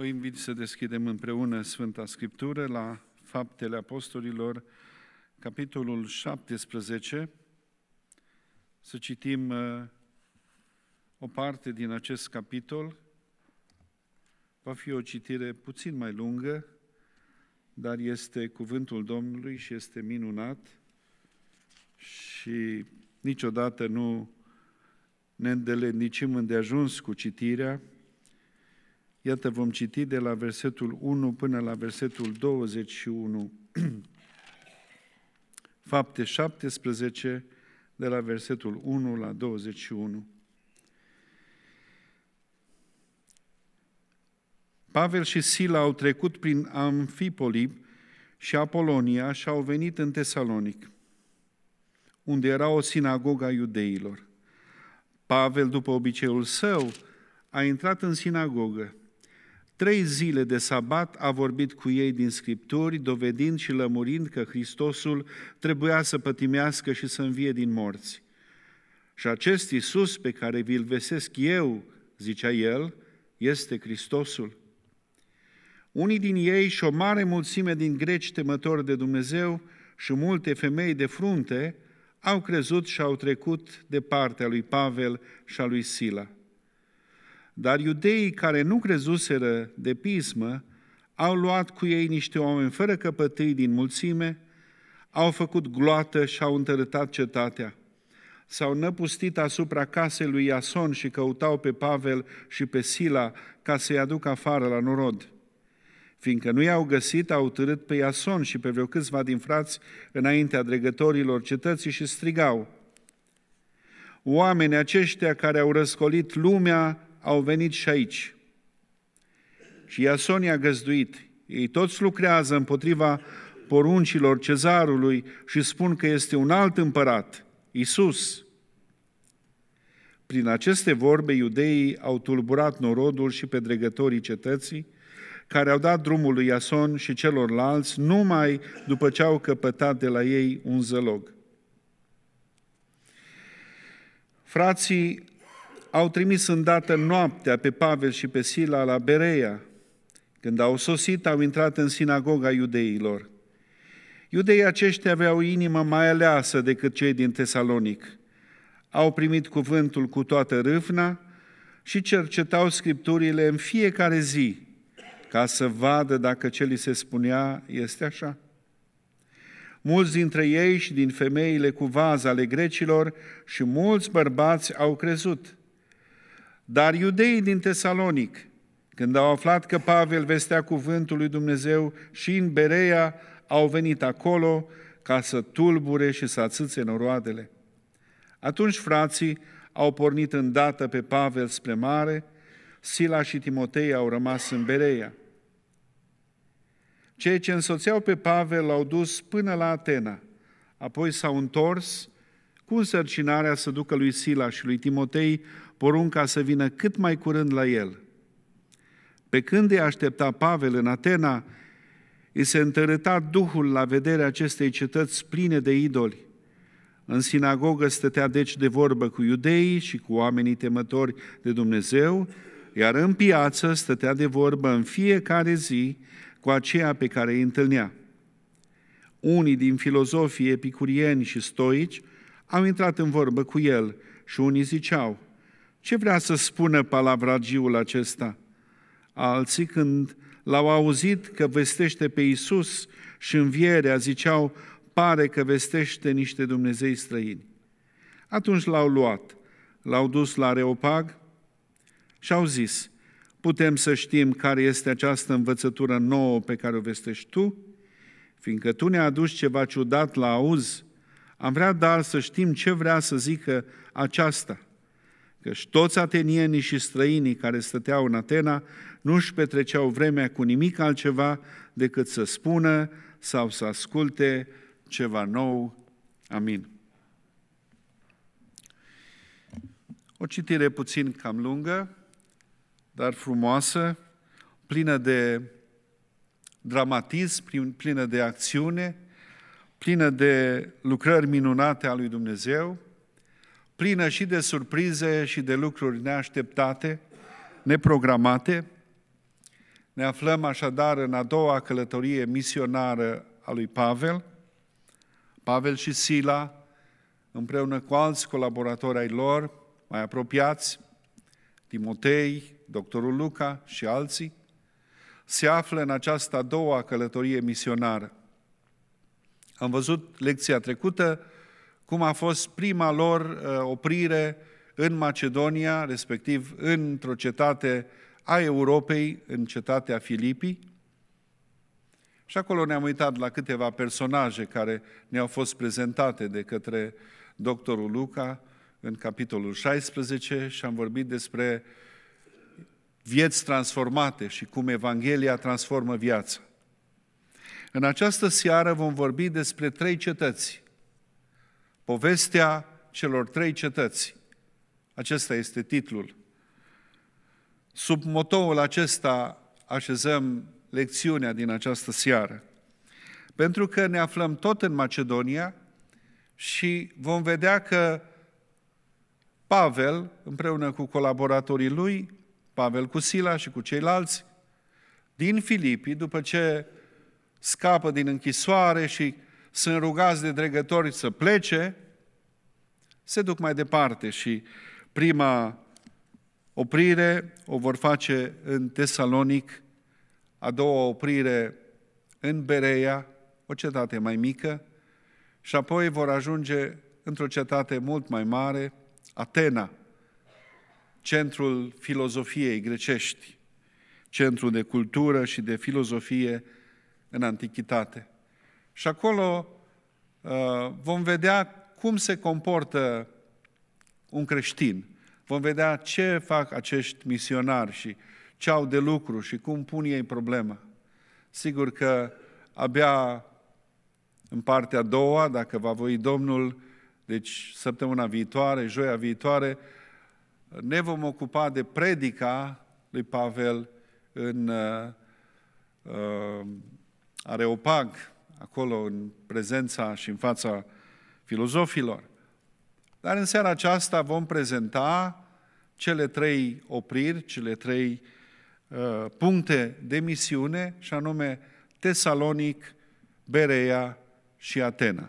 Vă invit să deschidem împreună Sfânta Scriptură la Faptele Apostolilor, capitolul 17, să citim uh, o parte din acest capitol. Va fi o citire puțin mai lungă, dar este cuvântul Domnului și este minunat și niciodată nu ne îndelenicim îndeajuns cu citirea, Iată, vom citi de la versetul 1 până la versetul 21, fapte 17, de la versetul 1 la 21. Pavel și Sila au trecut prin Amfipoli și Apolonia și au venit în Tesalonic, unde era o sinagogă a iudeilor. Pavel, după obiceiul său, a intrat în sinagogă trei zile de sabat a vorbit cu ei din Scripturi, dovedind și lămurind că Hristosul trebuia să pătimească și să învie din morți. Și acest Iisus pe care vi-l vesesc eu, zicea el, este Hristosul. Unii din ei și o mare mulțime din greci temători de Dumnezeu și multe femei de frunte au crezut și au trecut de partea lui Pavel și a lui Sila. Dar iudeii care nu crezuseră de pismă au luat cu ei niște oameni fără căpătâi din mulțime, au făcut gloată și au întărătat cetatea. S-au năpustit asupra casei lui Iason și căutau pe Pavel și pe Sila ca să-i aducă afară la norod. Fiindcă nu i-au găsit, au târât pe Iason și pe vreo câțiva din frați înaintea dregătorilor cetății și strigau. Oamenii aceștia care au răscolit lumea au venit și aici. Și Iason i-a găzduit. Ei toți lucrează împotriva poruncilor cezarului și spun că este un alt împărat, Isus. Prin aceste vorbe, iudeii au tulburat norodul și pedregătorii cetății, care au dat drumul lui Iason și celorlalți numai după ce au căpătat de la ei un zălog. Frații au trimis îndată noaptea pe Pavel și pe Sila la Berea. Când au sosit, au intrat în sinagoga iudeilor. Iudeii aceștia aveau inima mai aleasă decât cei din Tesalonic. Au primit cuvântul cu toată râvna și cercetau scripturile în fiecare zi, ca să vadă dacă ce li se spunea este așa. Mulți dintre ei și din femeile cu vază ale grecilor și mulți bărbați au crezut – dar iudeii din Tesalonic, când au aflat că Pavel vestea cuvântul lui Dumnezeu și în Berea, au venit acolo ca să tulbure și să atâțe noroadele. Atunci frații au pornit îndată pe Pavel spre mare, Sila și Timotei au rămas în Berea. Cei ce însoțeau pe Pavel l-au dus până la Atena, apoi s-au întors cu însărcinarea să ducă lui Sila și lui Timotei porunca să vină cât mai curând la el. Pe când îi aștepta Pavel în Atena, îi se întărâta Duhul la vederea acestei cetăți pline de idoli. În sinagogă stătea deci de vorbă cu iudeii și cu oamenii temători de Dumnezeu, iar în piață stătea de vorbă în fiecare zi cu aceea pe care îi întâlnea. Unii din filozofii epicurieni și stoici au intrat în vorbă cu el și unii ziceau – ce vrea să spună palavragiul acesta? Alții, când l-au auzit că vestește pe Isus și învierea, ziceau, pare că vestește niște Dumnezei străini. Atunci l-au luat, l-au dus la Reopag și au zis, putem să știm care este această învățătură nouă pe care o vestești tu? Fiindcă tu ne-ai adus ceva ciudat la auz, am vrea dar să știm ce vrea să zică aceasta – căci toți atenienii și străinii care stăteau în Atena nu își petreceau vremea cu nimic altceva decât să spună sau să asculte ceva nou. Amin. O citire puțin cam lungă, dar frumoasă, plină de dramatism, plină de acțiune, plină de lucrări minunate a lui Dumnezeu, plină și de surprize și de lucruri neașteptate, neprogramate. Ne aflăm așadar în a doua călătorie misionară a lui Pavel. Pavel și Sila, împreună cu alți colaboratori ai lor, mai apropiați, Timotei, doctorul Luca și alții, se află în această a doua călătorie misionară. Am văzut lecția trecută cum a fost prima lor uh, oprire în Macedonia, respectiv într-o cetate a Europei, în cetatea Filipii. Și acolo ne-am uitat la câteva personaje care ne-au fost prezentate de către doctorul Luca în capitolul 16 și am vorbit despre vieți transformate și cum Evanghelia transformă viața. În această seară vom vorbi despre trei cetăți Povestea celor trei cetăți. Acesta este titlul. Sub motoul acesta așezăm lecțiunea din această seară. Pentru că ne aflăm tot în Macedonia și vom vedea că Pavel, împreună cu colaboratorii lui, Pavel cu Sila și cu ceilalți, din Filipii, după ce scapă din închisoare și sunt rugați de dregători să plece, se duc mai departe și prima oprire o vor face în Tesalonic, a doua oprire în Berea, o cetate mai mică, și apoi vor ajunge într-o cetate mult mai mare, Atena, centrul filozofiei grecești, centrul de cultură și de filozofie în antichitate. Și acolo uh, vom vedea cum se comportă un creștin. Vom vedea ce fac acești misionari și ce au de lucru și cum pun ei problema. Sigur că abia în partea a doua, dacă va voi Domnul, deci săptămâna viitoare, joia viitoare, ne vom ocupa de predica lui Pavel în uh, uh, Areopag, acolo în prezența și în fața filozofilor. Dar în seara aceasta vom prezenta cele trei opriri, cele trei uh, puncte de misiune, și anume Tesalonic, Berea și Atena.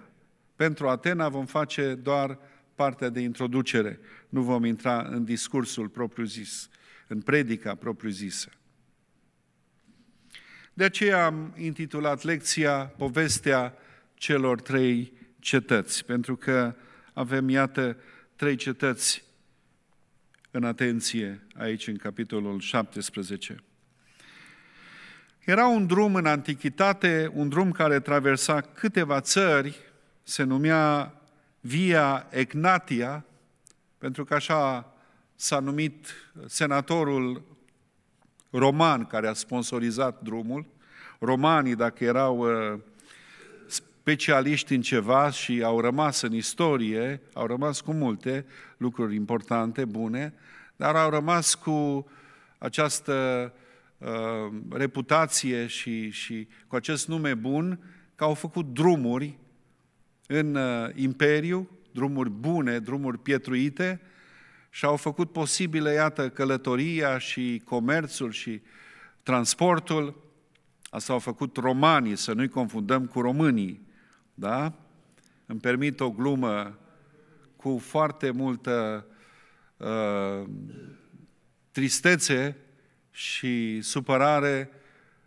Pentru Atena vom face doar partea de introducere, nu vom intra în discursul propriu-zis, în predica propriu-zisă. De aceea am intitulat lecția Povestea celor trei cetăți, pentru că avem, iată, trei cetăți în atenție aici în capitolul 17. Era un drum în antichitate, un drum care traversa câteva țări, se numea Via Egnatia, pentru că așa s-a numit senatorul roman care a sponsorizat drumul. Romanii, dacă erau uh, specialiști în ceva și au rămas în istorie, au rămas cu multe lucruri importante, bune, dar au rămas cu această uh, reputație și, și cu acest nume bun că au făcut drumuri în uh, imperiu, drumuri bune, drumuri pietruite, și au făcut posibile, iată, călătoria și comerțul și transportul. Asta au făcut romanii, să nu-i confundăm cu românii, da? Îmi permit o glumă cu foarte multă uh, tristețe și supărare,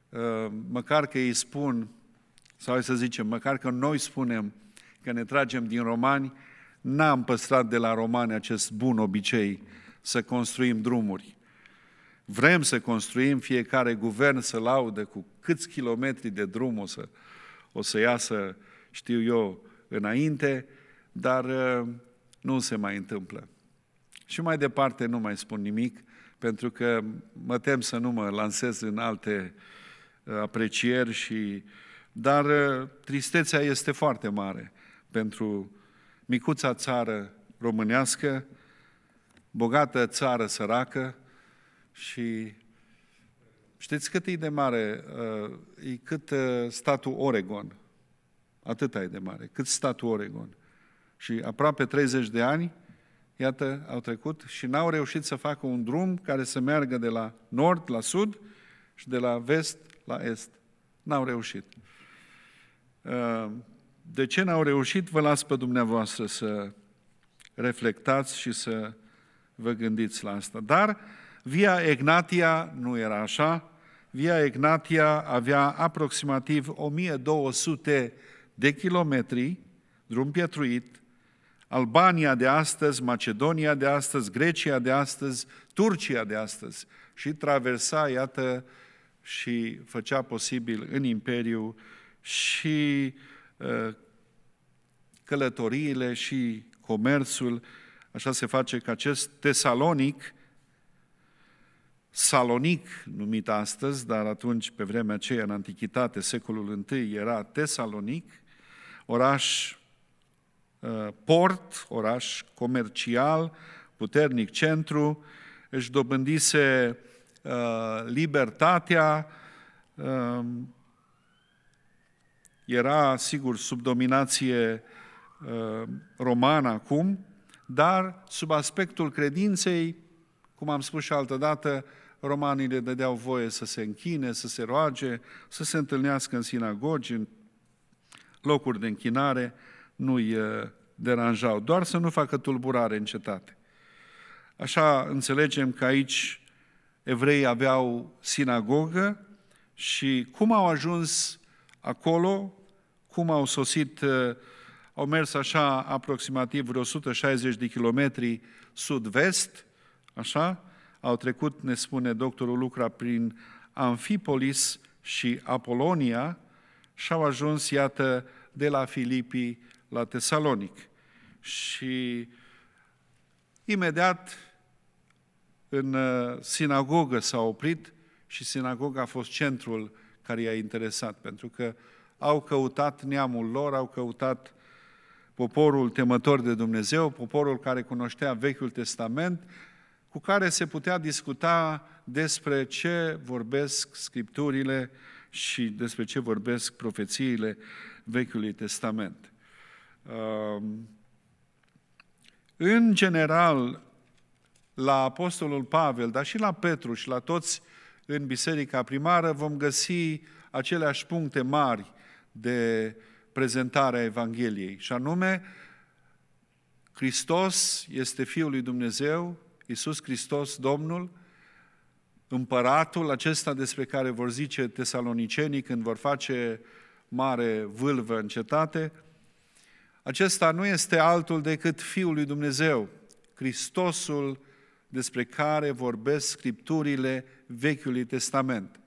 uh, măcar că ei spun, sau să zicem, măcar că noi spunem că ne tragem din romani, N-am păstrat de la romani acest bun obicei să construim drumuri. Vrem să construim fiecare guvern să laudă cu câți kilometri de drum o să, o să iasă, știu eu, înainte, dar uh, nu se mai întâmplă. Și mai departe nu mai spun nimic, pentru că mă tem să nu mă lansez în alte uh, aprecieri și... Dar uh, tristețea este foarte mare pentru micuța țară românească, bogată țară săracă și știți cât e de mare, uh, e cât uh, statul Oregon, atât e de mare, cât statul Oregon. Și aproape 30 de ani, iată, au trecut și n-au reușit să facă un drum care să meargă de la nord la sud și de la vest la est. N-au reușit. Uh, de ce n-au reușit, vă las pe dumneavoastră să reflectați și să vă gândiți la asta. Dar Via Egnatia nu era așa. Via Egnatia avea aproximativ 1200 de kilometri, drum pietruit, Albania de astăzi, Macedonia de astăzi, Grecia de astăzi, Turcia de astăzi și traversa, iată, și făcea posibil în Imperiu și Uh, călătoriile și comerțul. Așa se face că acest Tesalonic, Salonic numit astăzi, dar atunci pe vremea aceea în antichitate, secolul I, era Tesalonic, oraș uh, port, oraș comercial, puternic centru, își dobândise uh, libertatea era, sigur, sub dominație uh, romană acum, dar sub aspectul credinței, cum am spus și altă dată, romanii le dădeau voie să se închine, să se roage, să se întâlnească în sinagogi, în locuri de închinare, nu-i uh, deranjau, doar să nu facă tulburare în cetate. Așa înțelegem că aici evreii aveau sinagogă și cum au ajuns acolo, cum au sosit, uh, au mers așa aproximativ vreo 160 de kilometri sud-vest, așa, au trecut, ne spune doctorul Lucra, prin Amfipolis și Apolonia și au ajuns, iată, de la Filipii la Tesalonic. Și imediat în uh, sinagogă s-a oprit și sinagoga a fost centrul care i-a interesat, pentru că au căutat neamul lor, au căutat poporul temător de Dumnezeu, poporul care cunoștea Vechiul Testament, cu care se putea discuta despre ce vorbesc Scripturile și despre ce vorbesc profețiile Vechiului Testament. Um, în general, la Apostolul Pavel, dar și la Petru și la toți uh, în biserica primară, vom găsi aceleași puncte mari de prezentare a Evangheliei, și anume, Hristos este Fiul lui Dumnezeu, Iisus Hristos, Domnul, împăratul acesta despre care vor zice tesalonicenii când vor face mare vâlvă în cetate, acesta nu este altul decât Fiul lui Dumnezeu, Hristosul despre care vorbesc Scripturile Vechiului Testament.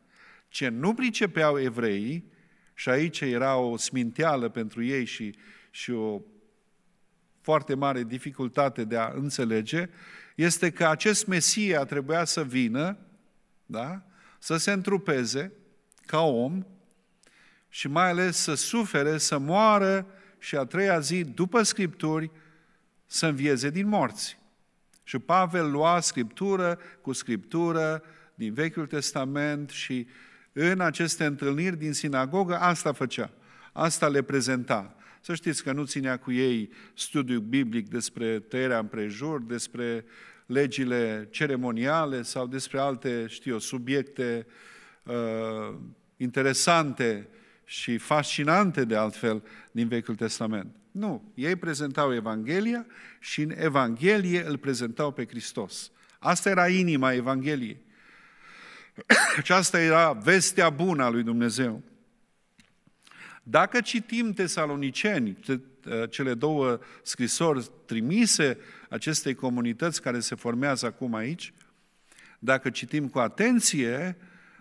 Ce nu pricepeau evreii, și aici era o sminteală pentru ei și, și o foarte mare dificultate de a înțelege, este că acest Mesia trebuia să vină, da? să se întrupeze ca om și mai ales să sufere, să moară și a treia zi, după Scripturi, să învieze din morți. Și Pavel lua Scriptură cu Scriptură, din Vechiul Testament și în aceste întâlniri din sinagogă asta făcea, asta le prezenta. Să știți că nu ținea cu ei studiu biblic despre tăierea împrejur, despre legile ceremoniale sau despre alte, știu eu, subiecte uh, interesante și fascinante de altfel din Vechiul Testament. Nu, ei prezentau Evanghelia și în Evanghelie îl prezentau pe Hristos. Asta era inima Evangheliei. Aceasta era vestea bună a lui Dumnezeu. Dacă citim tesaloniceni, cele două scrisori trimise acestei comunități care se formează acum aici, dacă citim cu atenție,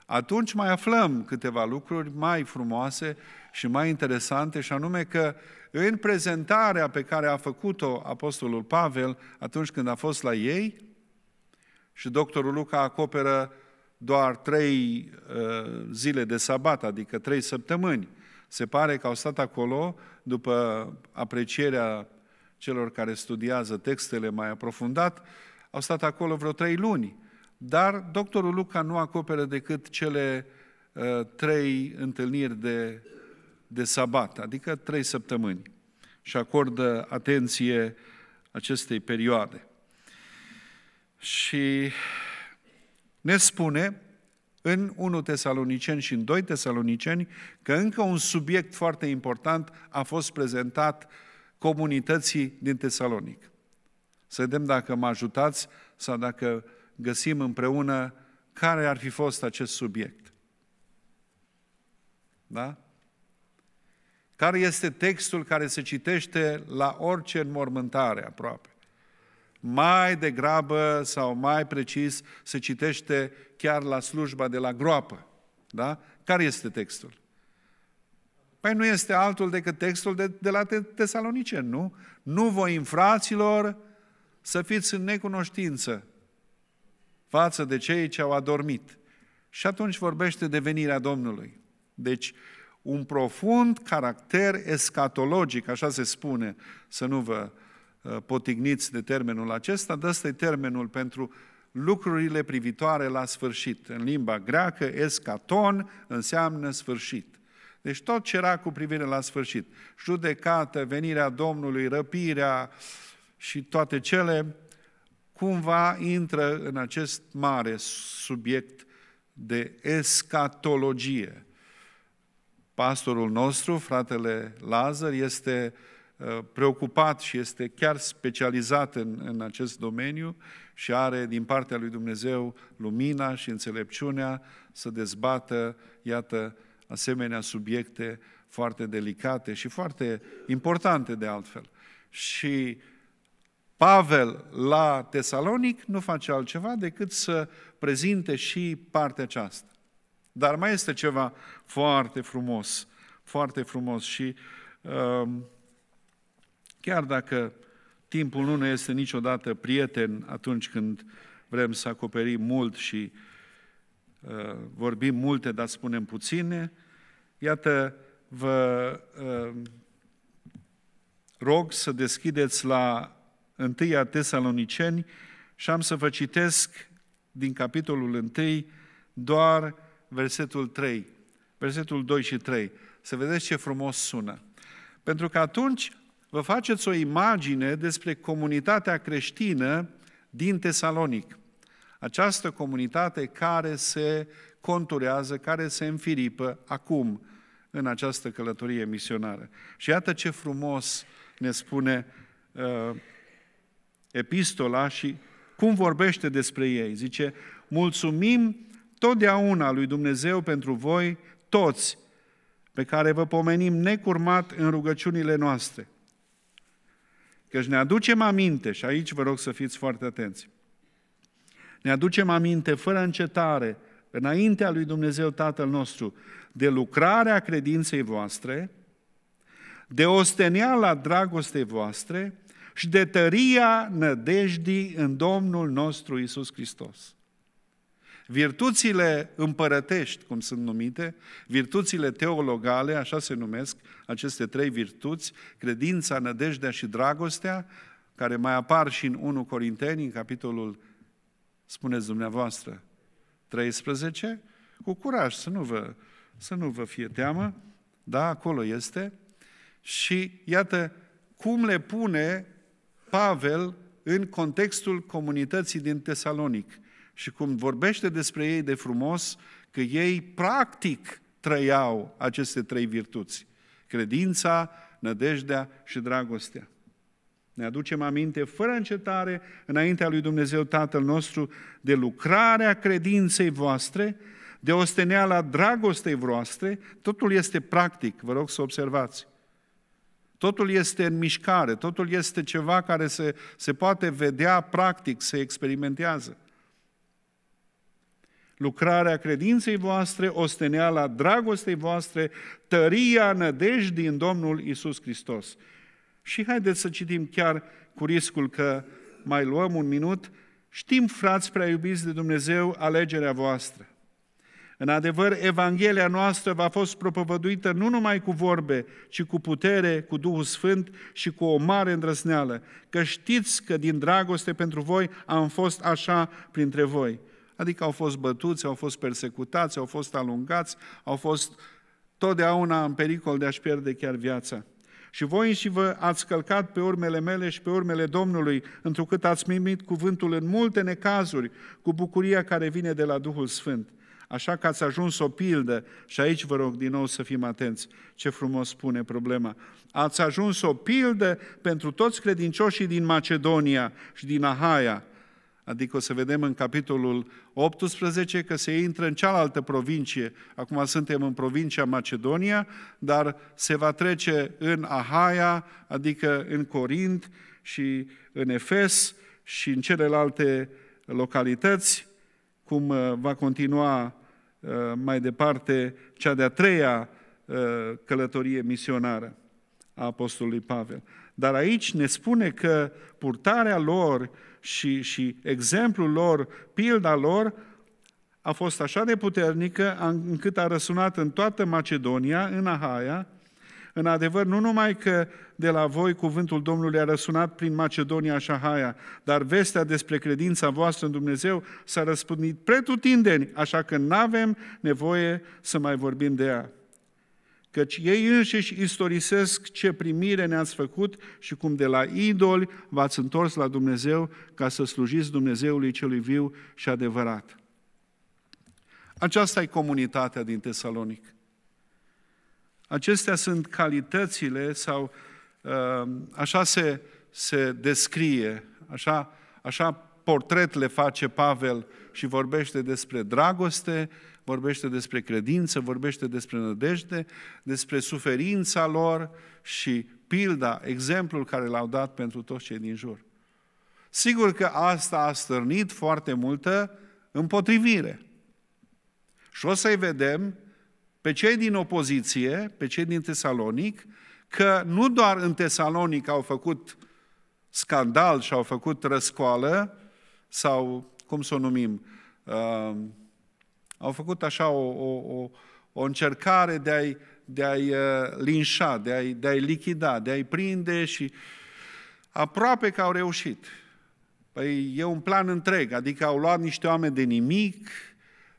atunci mai aflăm câteva lucruri mai frumoase și mai interesante, și anume că în prezentarea pe care a făcut-o Apostolul Pavel atunci când a fost la ei, și doctorul Luca acoperă doar trei uh, zile de sabat, adică trei săptămâni. Se pare că au stat acolo, după aprecierea celor care studiază textele mai aprofundat, au stat acolo vreo trei luni. Dar doctorul Luca nu acoperă decât cele uh, trei întâlniri de, de sabat, adică trei săptămâni, și acordă atenție acestei perioade. Și ne spune în 1 Tesaloniceni și în 2 Tesaloniceni că încă un subiect foarte important a fost prezentat comunității din Tesalonic. Să vedem dacă mă ajutați sau dacă găsim împreună care ar fi fost acest subiect. Da? Care este textul care se citește la orice înmormântare aproape? Mai degrabă sau mai precis se citește chiar la slujba de la groapă. Da? Care este textul? Păi nu este altul decât textul de, de la Tesalonicen, nu? Nu voi fraților să fiți în necunoștință față de cei ce au adormit. Și atunci vorbește de venirea Domnului. Deci, un profund caracter escatologic, așa se spune, să nu vă potigniți de termenul acesta, dar ăsta e termenul pentru lucrurile privitoare la sfârșit. În limba greacă, escaton înseamnă sfârșit. Deci tot ce era cu privire la sfârșit, judecată, venirea Domnului, răpirea și toate cele, cumva intră în acest mare subiect de escatologie. Pastorul nostru, fratele Lazar, este uh, Uh, preocupat și este chiar specializat în, în acest domeniu și are din partea lui Dumnezeu lumina și înțelepciunea să dezbată, iată, asemenea subiecte foarte delicate și foarte importante de altfel. Și Pavel la Tesalonic nu face altceva decât să prezinte și partea aceasta. Dar mai este ceva foarte frumos, foarte frumos și uh, Chiar dacă timpul nu ne este niciodată prieten atunci când vrem să acoperim mult și uh, vorbim multe, dar spunem puține, iată, vă uh, rog să deschideți la 1 Tesaloniceni și am să vă citesc din capitolul 1 doar versetul 3, versetul 2 și 3. Să vedeți ce frumos sună. Pentru că atunci vă faceți o imagine despre comunitatea creștină din Tesalonic. Această comunitate care se conturează, care se înfiripă acum în această călătorie misionară. Și iată ce frumos ne spune uh, epistola și cum vorbește despre ei. Zice, mulțumim totdeauna lui Dumnezeu pentru voi toți, pe care vă pomenim necurmat în rugăciunile noastre. Căci ne aducem aminte, și aici vă rog să fiți foarte atenți, ne aducem aminte fără încetare înaintea lui Dumnezeu Tatăl nostru de lucrarea credinței voastre, de osteneala dragostei voastre și de tăria nădejdii în Domnul nostru Isus Hristos. Virtuțile împărătești, cum sunt numite, virtuțile teologale, așa se numesc aceste trei virtuți, credința, nădejdea și dragostea, care mai apar și în 1 Corinteni, în capitolul, spuneți dumneavoastră, 13, cu curaj, să nu vă, să nu vă fie teamă, da, acolo este. Și iată cum le pune Pavel în contextul comunității din Tesalonic și cum vorbește despre ei de frumos, că ei practic trăiau aceste trei virtuți. Credința, nădejdea și dragostea. Ne aducem aminte fără încetare înaintea lui Dumnezeu Tatăl nostru de lucrarea credinței voastre, de osteneala dragostei voastre, totul este practic, vă rog să observați. Totul este în mișcare, totul este ceva care se, se poate vedea practic, se experimentează lucrarea credinței voastre, osteneala dragostei voastre, tăria nădejdii în Domnul Isus Hristos. Și haideți să citim chiar cu riscul că mai luăm un minut. Știm, frați prea iubiți de Dumnezeu, alegerea voastră. În adevăr, Evanghelia noastră va fost propovăduită nu numai cu vorbe, ci cu putere, cu Duhul Sfânt și cu o mare îndrăzneală, că știți că din dragoste pentru voi am fost așa printre voi adică au fost bătuți, au fost persecutați, au fost alungați, au fost totdeauna în pericol de a-și pierde chiar viața. Și voi și vă ați călcat pe urmele mele și pe urmele Domnului, întrucât ați mimit cuvântul în multe necazuri, cu bucuria care vine de la Duhul Sfânt. Așa că ați ajuns o pildă și aici vă rog din nou să fim atenți ce frumos spune problema. Ați ajuns o pildă pentru toți credincioșii din Macedonia și din Ahaia, Adică o să vedem în capitolul 18 că se intră în cealaltă provincie. Acum suntem în provincia Macedonia, dar se va trece în Ahaia, adică în Corint și în Efes și în celelalte localități, cum uh, va continua uh, mai departe cea de-a treia uh, călătorie misionară a Apostolului Pavel. Dar aici ne spune că purtarea lor și, și exemplul lor, pilda lor, a fost așa de puternică încât a răsunat în toată Macedonia, în Ahaia. În adevăr, nu numai că de la voi cuvântul Domnului a răsunat prin Macedonia și Ahaia, dar vestea despre credința voastră în Dumnezeu s-a răspândit pretutindeni, așa că nu avem nevoie să mai vorbim de ea căci ei înșiși istorisesc ce primire ne-ați făcut și cum de la idoli v-ați întors la Dumnezeu ca să slujiți Dumnezeului celui viu și adevărat. Aceasta e comunitatea din Tesalonic. Acestea sunt calitățile sau uh, așa se, se descrie, așa, așa portret le face Pavel și vorbește despre dragoste, vorbește despre credință, vorbește despre nădejde, despre suferința lor și pilda, exemplul care l-au dat pentru toți cei din jur. Sigur că asta a stârnit foarte multă împotrivire. Și o să-i vedem pe cei din opoziție, pe cei din Tesalonic, că nu doar în Tesalonic au făcut scandal și au făcut răscoală, sau cum să o numim, um, au făcut așa o, o, o, o încercare de a-i, de a-i uh, linșa, de a-i, de a-i lichida, de a-i prinde și aproape că au reușit. Păi e un plan întreg, adică au luat niște oameni de nimic,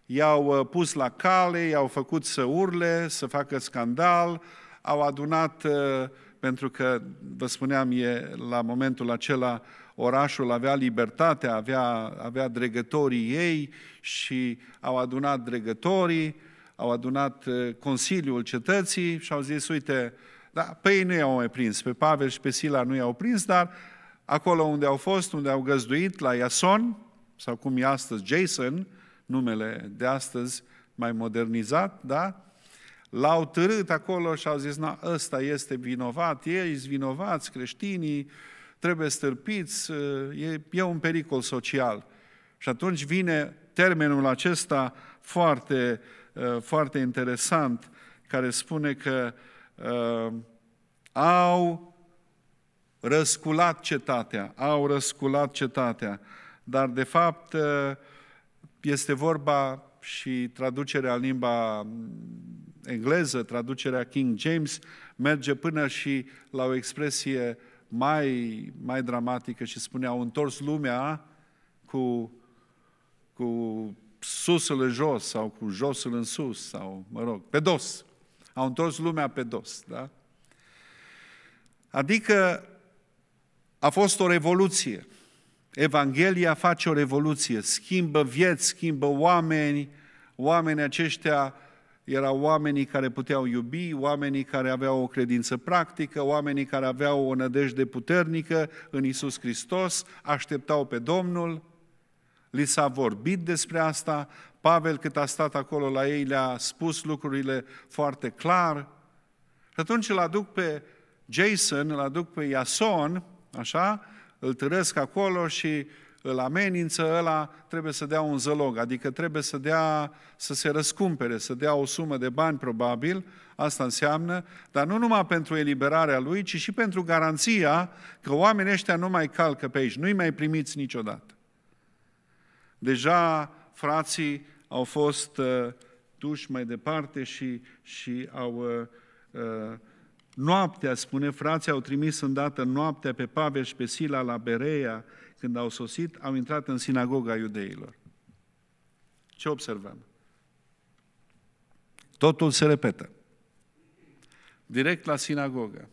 i-au uh, pus la cale, i-au făcut să urle, să facă scandal, au adunat, uh, pentru că, vă spuneam, e la momentul acela orașul avea libertate, avea, avea dregătorii ei și au adunat dregătorii, au adunat uh, Consiliul Cetății și au zis, uite, da, pe ei nu i-au mai prins, pe Pavel și pe Sila nu i-au prins, dar acolo unde au fost, unde au găzduit, la Iason, sau cum e astăzi Jason, numele de astăzi mai modernizat, da? L-au târât acolo și au zis, na, ăsta este vinovat, ei sunt vinovați, creștinii, trebuie stâlpiți, ă, e, e un pericol social. Și atunci vine termenul acesta foarte, ă, foarte interesant, care spune că uh, au răsculat cetatea, au răsculat cetatea, dar de fapt este vorba și traducerea în limba engleză, traducerea King James, merge până și la o expresie mai, mai dramatică și spunea au întors lumea cu, cu susul în jos sau cu josul în sus sau, mă rog, pe dos. Au întors lumea pe dos, da? Adică a fost o revoluție. Evanghelia face o revoluție, schimbă vieți, schimbă oameni, oamenii aceștia erau oamenii care puteau iubi, oamenii care aveau o credință practică, oamenii care aveau o nădejde puternică în Isus Hristos, așteptau pe Domnul, li s-a vorbit despre asta, Pavel cât a stat acolo la ei le-a spus lucrurile foarte clar. Și atunci îl aduc pe Jason, îl aduc pe Iason, așa, îl târăsc acolo și îl amenință, ăla trebuie să dea un zălog, adică trebuie să dea, să se răscumpere, să dea o sumă de bani probabil, asta înseamnă, dar nu numai pentru eliberarea lui, ci și pentru garanția că oamenii ăștia nu mai calcă pe aici, nu-i mai primiți niciodată. Deja frații au fost uh, duși mai departe și, și au... Uh, uh, noaptea, spune frații, au trimis îndată noaptea pe Pavel și pe Sila la Berea, când au sosit, au intrat în sinagoga iudeilor. Ce observăm? Totul se repetă. Direct la sinagogă.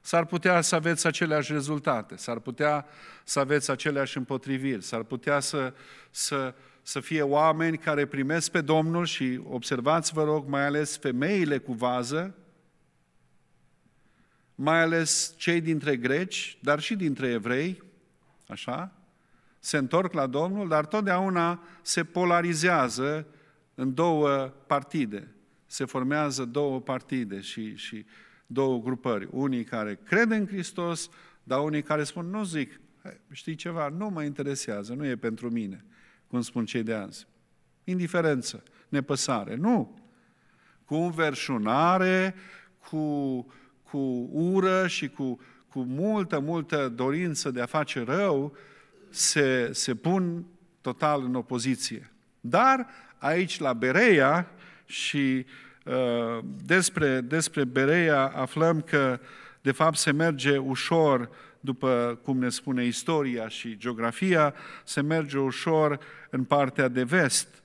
S-ar putea să aveți aceleași rezultate, s-ar putea să aveți aceleași împotriviri, s-ar putea să, să, să fie oameni care primesc pe Domnul și observați, vă rog, mai ales femeile cu vază, mai ales cei dintre greci, dar și dintre evrei, așa? Se întorc la Domnul, dar totdeauna se polarizează în două partide. Se formează două partide și, și două grupări. Unii care cred în Hristos, dar unii care spun, nu zic, știi ceva, nu mă interesează, nu e pentru mine, cum spun cei de azi. Indiferență, nepăsare, nu. Cu înverșunare, cu, cu ură și cu cu multă, multă dorință de a face rău, se, se pun total în opoziție. Dar aici la Berea și uh, despre, despre Berea aflăm că de fapt se merge ușor, după cum ne spune istoria și geografia, se merge ușor în partea de vest,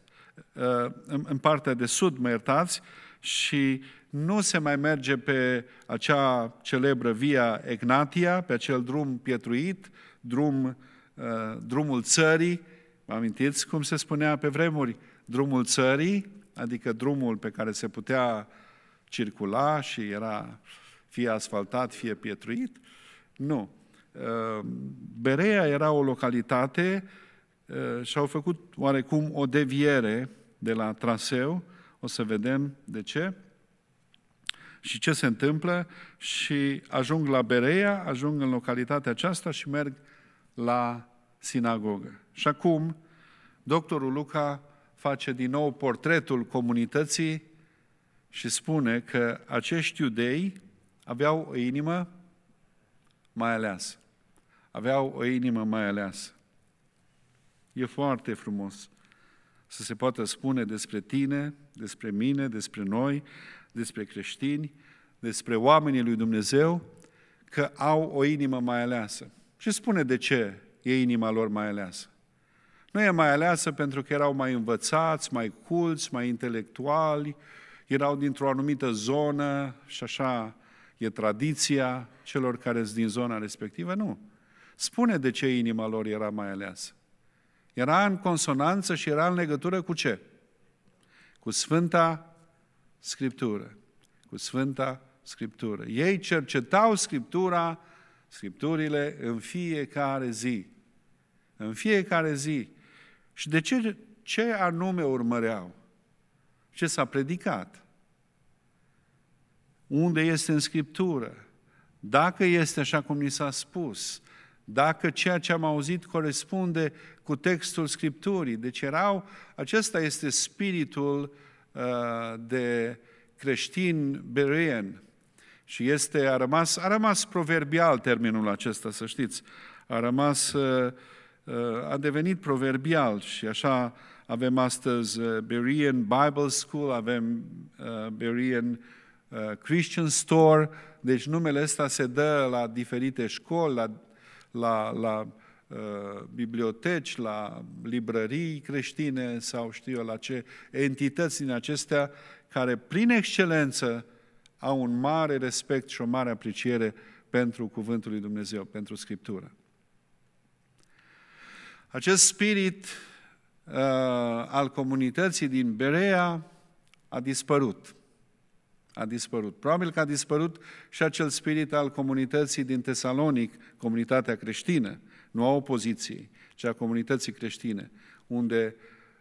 uh, în, în partea de sud, mă iertați, uh, și nu se mai merge pe acea celebră via Egnatia, pe acel drum pietruit, drum, uh, drumul țării. Vă amintiți cum se spunea pe vremuri? Drumul țării, adică drumul pe care se putea circula și era fie asfaltat, fie pietruit. Nu. Uh, Berea era o localitate uh, și au făcut oarecum o deviere de la traseu o să vedem de ce și ce se întâmplă și ajung la Berea, ajung în localitatea aceasta și merg la sinagogă. Și acum, doctorul Luca face din nou portretul comunității și spune că acești iudei aveau o inimă mai aleasă. Aveau o inimă mai aleasă. E foarte frumos să se poată spune despre tine, despre mine, despre noi, despre creștini, despre oamenii lui Dumnezeu, că au o inimă mai aleasă. Și spune de ce e inima lor mai aleasă. Nu e mai aleasă pentru că erau mai învățați, mai culți, mai intelectuali, erau dintr-o anumită zonă și așa e tradiția celor care sunt din zona respectivă, nu. Spune de ce inima lor era mai aleasă. Era în consonanță și era în legătură cu ce? Cu Sfânta Scriptură. Cu Sfânta Scriptură. Ei cercetau Scriptura, Scripturile în fiecare zi. În fiecare zi. Și de ce, ce anume urmăreau? Ce s-a predicat? Unde este în Scriptură? Dacă este așa cum ni s-a spus, dacă ceea ce am auzit corespunde cu textul Scripturii. Deci erau, acesta este spiritul uh, de creștin bereen. Și este, a rămas, a rămas proverbial termenul acesta, să știți. A rămas, uh, uh, a devenit proverbial și așa avem astăzi uh, Berean Bible School, avem uh, Berean uh, Christian Store, deci numele ăsta se dă la diferite școli, la la, la uh, biblioteci, la librării creștine sau știu eu la ce entități din acestea care prin excelență au un mare respect și o mare apreciere pentru Cuvântul lui Dumnezeu, pentru Scriptură. Acest spirit uh, al comunității din Berea a dispărut a dispărut. Probabil că a dispărut și acel spirit al comunității din Tesalonic, comunitatea creștină, nu a opoziției, ci a comunității creștine, unde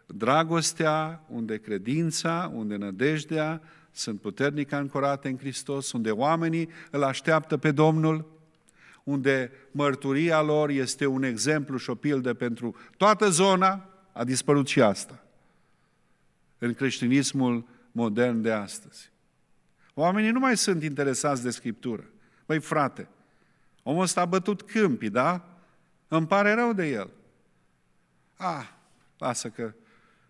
dragostea, unde credința, unde nădejdea sunt puternic ancorate în Hristos, unde oamenii îl așteaptă pe Domnul, unde mărturia lor este un exemplu și o pildă pentru toată zona, a dispărut și asta în creștinismul modern de astăzi. Oamenii nu mai sunt interesați de Scriptură. Băi, frate, omul ăsta a bătut câmpii, da? Îmi pare rău de el. Ah, lasă că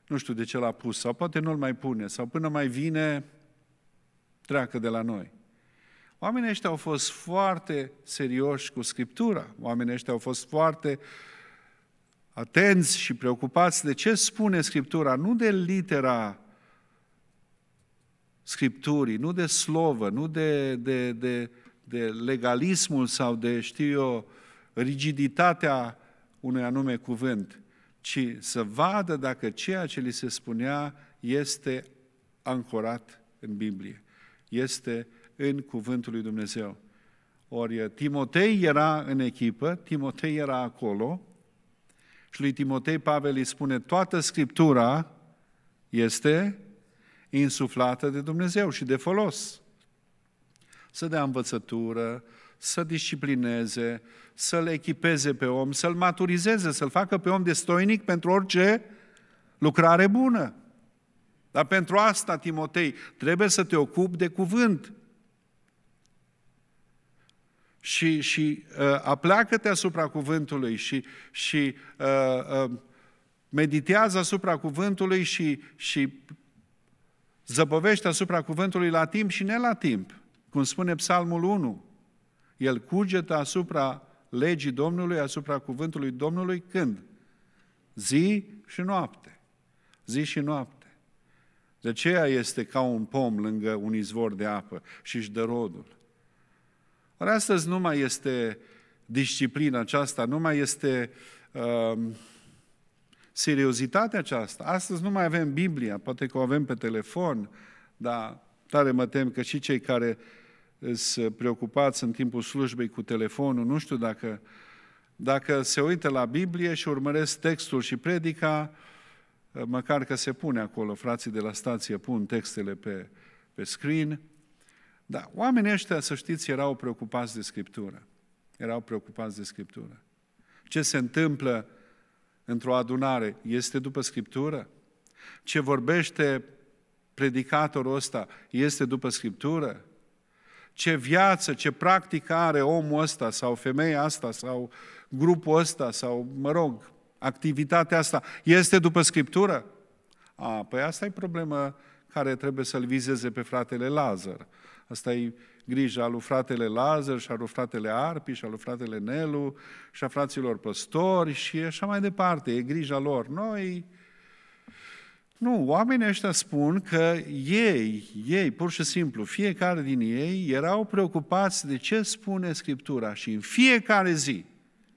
nu știu de ce l-a pus, sau poate nu-l mai pune, sau până mai vine, treacă de la noi. Oamenii ăștia au fost foarte serioși cu Scriptura. Oamenii ăștia au fost foarte atenți și preocupați de ce spune Scriptura, nu de litera Scripturii, nu de slovă, nu de, de, de, de legalismul sau de, știu eu, rigiditatea unui anume cuvânt, ci să vadă dacă ceea ce li se spunea este ancorat în Biblie, este în cuvântul lui Dumnezeu. Ori uh, Timotei era în echipă, Timotei era acolo și lui Timotei Pavel îi spune toată Scriptura este insuflată de Dumnezeu și de folos. Să dea învățătură, să disciplineze, să-l echipeze pe om, să-l maturizeze, să-l facă pe om destoinic pentru orice lucrare bună. Dar pentru asta, Timotei, trebuie să te ocupi de cuvânt. Și, și uh, apleacă-te asupra cuvântului și, și uh, uh, meditează asupra cuvântului și, și zăbăvește asupra cuvântului la timp și ne la timp. Cum spune Psalmul 1, el cugetă asupra legii Domnului, asupra cuvântului Domnului când? Zi și noapte. Zi și noapte. De aceea este ca un pom lângă un izvor de apă și își dă rodul. Ori astăzi nu mai este disciplina aceasta, nu mai este uh, seriozitatea aceasta. Astăzi nu mai avem Biblia, poate că o avem pe telefon, dar tare mă tem că și cei care uh, sunt preocupați în timpul slujbei cu telefonul, nu știu dacă, dacă se uită la Biblie și urmăresc textul și predica, uh, măcar că se pune acolo, frații de la stație pun textele pe, pe screen, dar oamenii ăștia, să știți, erau preocupați de Scriptură. Erau preocupați de Scriptură. Ce se întâmplă într-o adunare este după Scriptură? Ce vorbește predicatorul ăsta este după Scriptură? Ce viață, ce practică are omul ăsta sau femeia asta sau grupul ăsta sau, mă rog, activitatea asta este după Scriptură? A, păi asta e problema care trebuie să-l vizeze pe fratele Lazar. Asta e grija lui fratele Lazar și a lui fratele Arpi și a lui fratele Nelu și a fraților păstori și așa mai departe. E grija lor. Noi, nu, oamenii ăștia spun că ei, ei, pur și simplu, fiecare din ei, erau preocupați de ce spune Scriptura și în fiecare zi,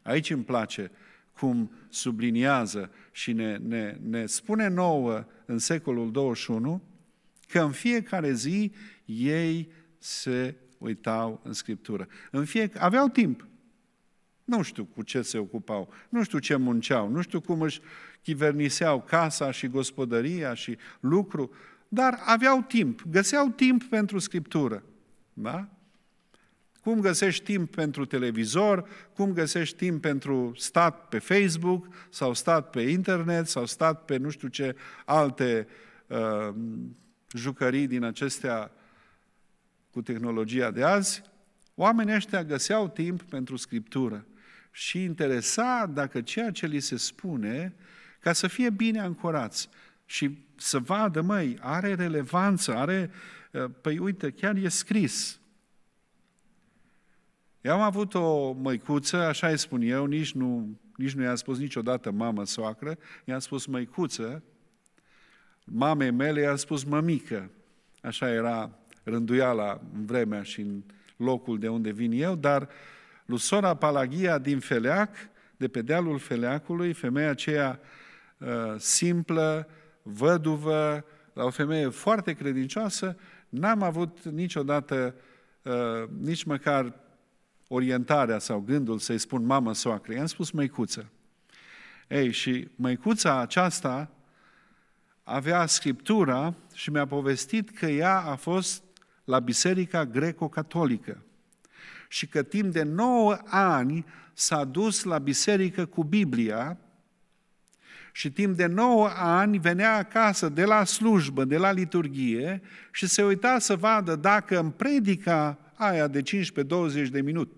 aici îmi place cum subliniază și ne, ne, ne spune nouă în secolul 21, că în fiecare zi ei se uitau în Scriptură. În fie... Aveau timp. Nu știu cu ce se ocupau, nu știu ce munceau, nu știu cum își chiverniseau casa și gospodăria și lucru, dar aveau timp, găseau timp pentru Scriptură. Da? Cum găsești timp pentru televizor, cum găsești timp pentru stat pe Facebook sau stat pe internet sau stat pe nu știu ce alte uh, jucării din acestea cu tehnologia de azi, oamenii ăștia găseau timp pentru Scriptură și interesa dacă ceea ce li se spune, ca să fie bine ancorați și să vadă, măi, are relevanță, are, ă, păi uite, chiar e scris. Eu am avut o măicuță, așa îi spun eu, nici nu, nici nu i a spus niciodată mamă, soacră, i a spus măicuță, Mamei mele i-a spus mămică. Așa era rânduiala în vremea și în locul de unde vin eu, dar lusora Palagia din Feleac, de pe dealul Feleacului, femeia aceea uh, simplă, văduvă, la o femeie foarte credincioasă, n-am avut niciodată uh, nici măcar orientarea sau gândul să-i spun mamă soacră. I-am spus măicuță. Ei, și măicuța aceasta avea Scriptura și mi-a povestit că ea a fost la Biserica Greco-Catolică și că timp de 9 ani s-a dus la biserică cu Biblia și timp de 9 ani venea acasă de la slujbă, de la liturghie și se uita să vadă dacă în predica aia de 15-20 de minute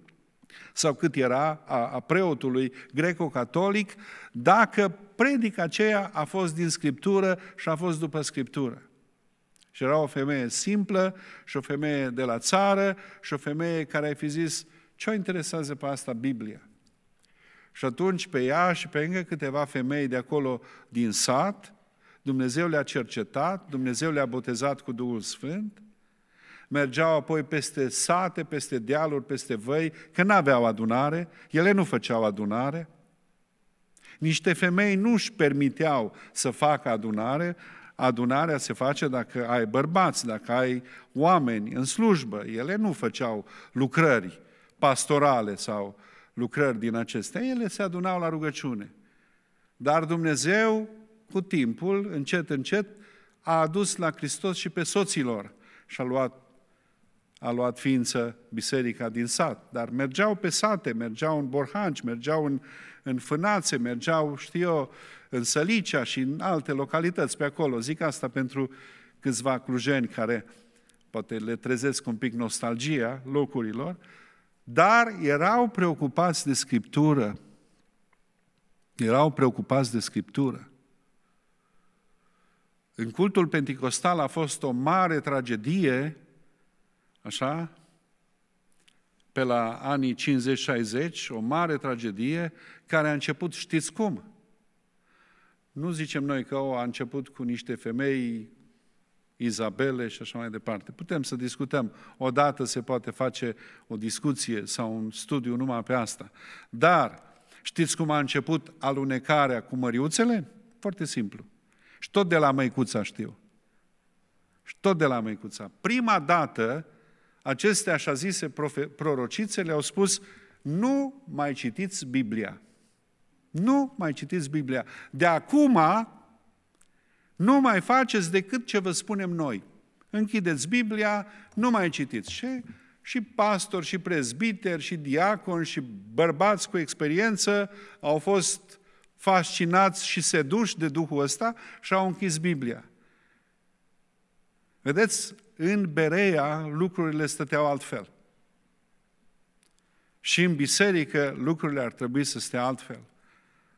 sau cât era a preotului greco-catolic, dacă predica aceea a fost din Scriptură și a fost după Scriptură. Și era o femeie simplă și o femeie de la țară și o femeie care ai fi zis, ce o interesează pe asta Biblia? Și atunci pe ea și pe încă câteva femei de acolo din sat, Dumnezeu le-a cercetat, Dumnezeu le-a botezat cu Duhul Sfânt, mergeau apoi peste sate, peste dealuri, peste văi, că n-aveau adunare, ele nu făceau adunare, niște femei nu își permiteau să facă adunare, adunarea se face dacă ai bărbați, dacă ai oameni în slujbă. Ele nu făceau lucrări pastorale sau lucrări din acestea, ele se adunau la rugăciune. Dar Dumnezeu, cu timpul, încet, încet, a adus la Hristos și pe soților și a luat, a luat ființă biserica din sat. Dar mergeau pe sate, mergeau în borhanci, mergeau în în Fânațe, mergeau, știu eu, în Sălicea și în alte localități pe acolo. Zic asta pentru câțiva clujeni care poate le trezesc un pic nostalgia locurilor, dar erau preocupați de Scriptură. Erau preocupați de Scriptură. În cultul pentecostal a fost o mare tragedie, așa, pe la anii 50-60, o mare tragedie care a început, știți cum? Nu zicem noi că o, a început cu niște femei, Izabele și așa mai departe. Putem să discutăm. Odată se poate face o discuție sau un studiu numai pe asta. Dar știți cum a început alunecarea cu măriuțele? Foarte simplu. Și tot de la măicuța știu. Și tot de la măicuța. Prima dată aceste așa zise prorocițe le-au spus, nu mai citiți Biblia. Nu mai citiți Biblia. De acum nu mai faceți decât ce vă spunem noi. Închideți Biblia, nu mai citiți. Și, și pastori, și prezbiteri, și diaconi, și bărbați cu experiență au fost fascinați și seduși de Duhul ăsta și au închis Biblia. Vedeți, în Berea lucrurile stăteau altfel. Și în biserică lucrurile ar trebui să stea altfel.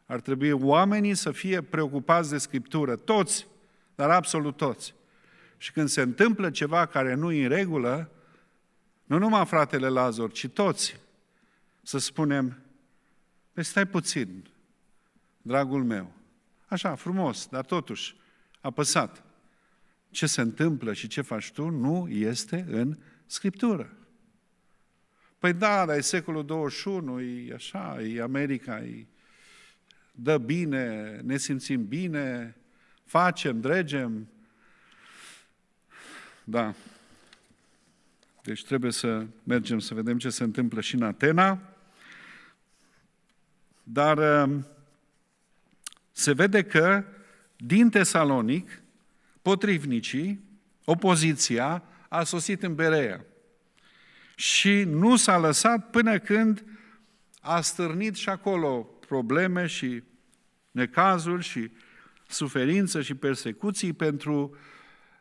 Ar trebui oamenii să fie preocupați de Scriptură, toți, dar absolut toți. Și când se întâmplă ceva care nu e în regulă, nu numai fratele Lazar, ci toți, să spunem, păi stai puțin, dragul meu, așa, frumos, dar totuși, apăsat ce se întâmplă și ce faci tu nu este în Scriptură. Păi da, dar e secolul 21, e așa, e America, e... dă bine, ne simțim bine, facem, dregem. Da. Deci trebuie să mergem să vedem ce se întâmplă și în Atena. Dar um, se vede că din Tesalonic potrivnicii, opoziția, a sosit în Berea. Și nu s-a lăsat până când a stârnit și acolo probleme și necazuri și suferință și persecuții pentru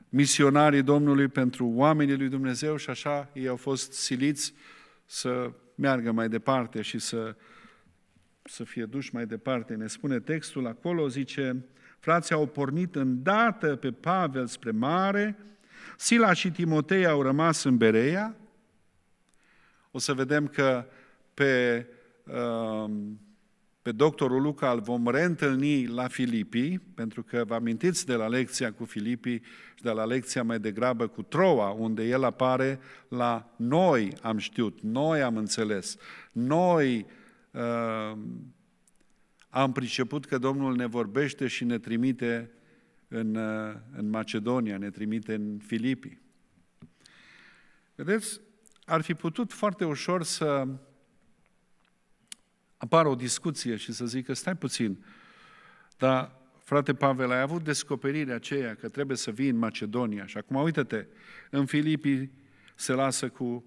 misionarii Domnului, pentru oamenii lui Dumnezeu și așa ei au fost siliți să meargă mai departe și să, să fie duși mai departe. Ne spune textul acolo, zice, Frații au pornit îndată pe Pavel spre mare, Sila și Timotei au rămas în Berea. O să vedem că pe, um, pe doctorul Luca îl vom reîntâlni la Filipii, pentru că vă amintiți de la lecția cu Filipii și de la lecția mai degrabă cu Troa, unde el apare la noi am știut, noi am înțeles, noi um, am priceput că Domnul ne vorbește și ne trimite în, uh, în Macedonia, ne trimite în Filipii. Vedeți, ar fi putut foarte ușor să apară o discuție și să zică, stai puțin, dar frate Pavel, ai avut descoperirea aceea că trebuie să vii în Macedonia și acum uite-te, în Filipii se lasă cu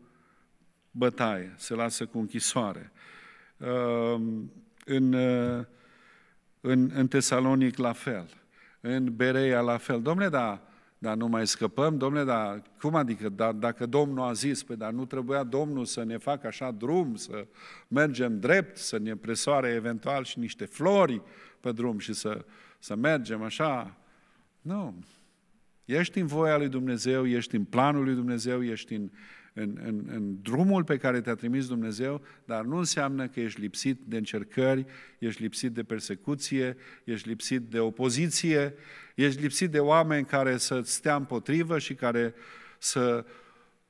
bătaie, se lasă cu închisoare. Uh, în, uh, în, în Tesalonic la fel, în Berea la fel. Domne, dar da nu mai scăpăm, domnule, dar cum adică, da dacă Domnul a zis, pe păi, dar nu trebuia Domnul să ne facă așa drum, să mergem drept, să ne presoare eventual și niște flori pe drum și să, să mergem așa. Nu. Ești în voia lui Dumnezeu, ești în planul lui Dumnezeu, ești în, în, în, în drumul pe care te-a trimis Dumnezeu, dar nu înseamnă că ești lipsit de încercări, ești lipsit de persecuție, ești lipsit de opoziție, ești lipsit de oameni care să-ți stea împotrivă și care să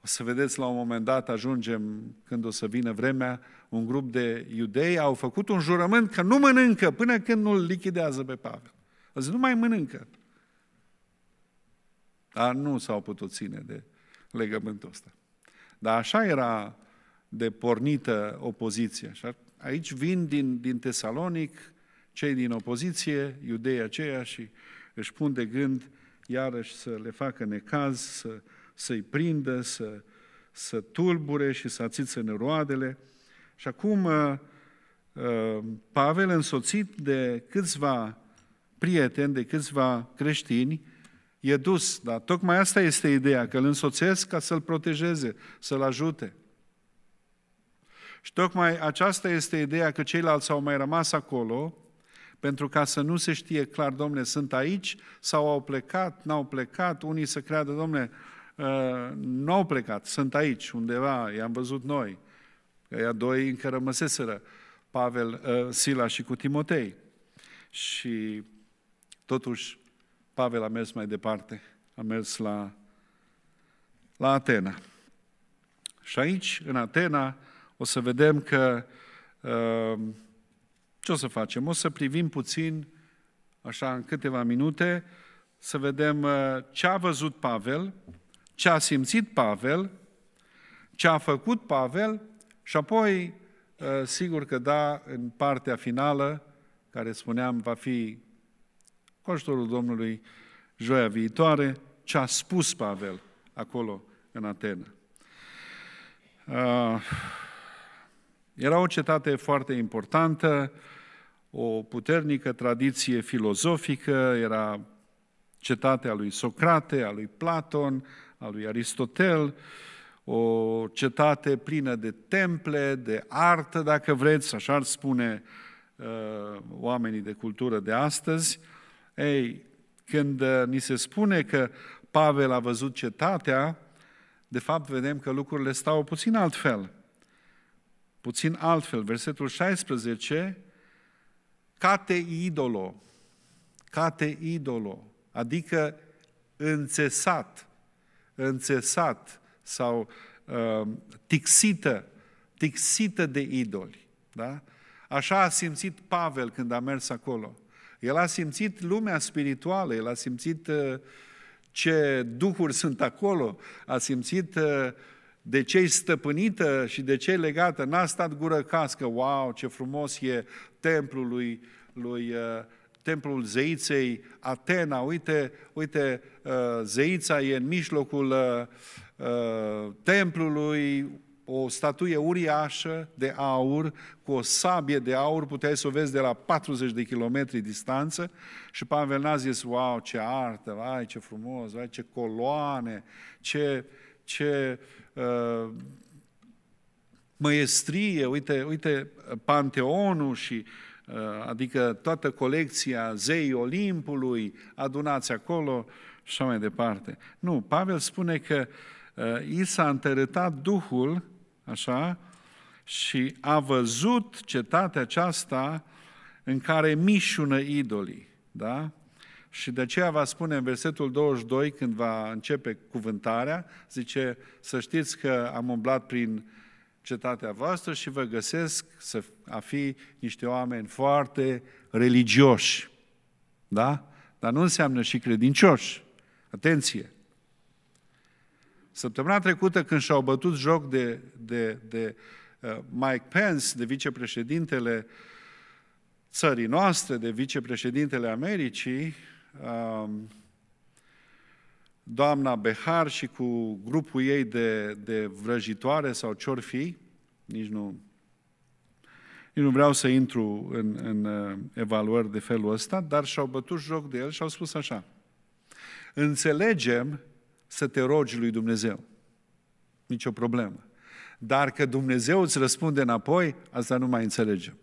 să vedeți la un moment dat, ajungem când o să vină vremea, un grup de iudei au făcut un jurământ că nu mănâncă până când nu-l lichidează pe Pavel. A zis, nu mai mănâncă. Dar nu s-au putut ține de legământul ăsta. Dar așa era de pornită opoziția. aici vin din, din Tesalonic cei din opoziție, iudeii aceia și își pun de gând iarăși să le facă necaz, să, să-i prindă, să, să tulbure și să ațiță neroadele. Și acum uh, uh, Pavel, însoțit de câțiva prieteni, de câțiva creștini, e dus, dar tocmai asta este ideea, că îl însoțesc ca să-l protejeze, să-l ajute. Și tocmai aceasta este ideea că ceilalți au mai rămas acolo, pentru ca să nu se știe clar, domne, sunt aici sau au plecat, n-au plecat, unii să creadă, domne, ă, nu au plecat, sunt aici, undeva, i-am văzut noi. Aia doi încă rămăseseră, Pavel, ă, Sila și cu Timotei. Și totuși Pavel a mers mai departe, a mers la, la Atena. Și aici, în Atena, o să vedem că uh, ce o să facem? O să privim puțin, așa, în câteva minute, să vedem uh, ce a văzut Pavel, ce a simțit Pavel, ce a făcut Pavel și apoi, uh, sigur că da, în partea finală, care spuneam va fi cu ajutorul Domnului joia viitoare ce a spus Pavel acolo în Atena. Ah, era o cetate foarte importantă, o puternică tradiție filozofică, era cetatea lui Socrate, a lui Platon, a lui Aristotel, o cetate plină de temple, de artă, dacă vreți, așa ar spune uh, oamenii de cultură de astăzi. Uh, ei, când uh, ni se spune că Pavel a văzut cetatea, de fapt vedem că lucrurile stau puțin altfel. Puțin altfel. Versetul 16, cate idolo, cate idolo, adică înțesat, înțesat sau uh, tixită, tixită de idoli. Da? Așa a simțit Pavel când a mers acolo. El a simțit lumea spirituală, el a simțit uh, ce duhuri sunt acolo, a simțit uh, de ce stăpânită și de ce e legată. N-a stat gură cască, wow, ce frumos e templul lui, lui uh, templul zeiței Atena, uite, uite, zeița e în mijlocul templului, o statuie uriașă de aur, cu o sabie de aur, puteai să o vezi de la 40 de kilometri distanță și Pavel n-a zis, wow, ce artă, vai, ce frumos, vai, ce coloane, ce, ce uh, ă, măestrie, uite, uite Panteonul și uh, adică toată colecția zei Olimpului adunați acolo și așa mai departe. Nu, Pavel spune că uh, i s-a întărătat Duhul așa? Și a văzut cetatea aceasta în care mișună idolii, da? Și de aceea va spune în versetul 22, când va începe cuvântarea, zice, să știți că am umblat prin cetatea voastră și vă găsesc să a fi niște oameni foarte religioși. Da? Dar nu înseamnă și credincioși. Atenție! Săptămâna trecută, când și-au bătut joc de, de, de uh, Mike Pence, de vicepreședintele țării noastre, de vicepreședintele Americii, um, doamna Behar și cu grupul ei de, de vrăjitoare sau ciorfi, nici nu, nici nu vreau să intru în, în uh, evaluări de felul ăsta, dar și-au bătut joc de el și au spus așa, înțelegem să te rogi lui Dumnezeu. Nici o problemă. Dar că Dumnezeu îți răspunde înapoi, asta nu mai înțelegem.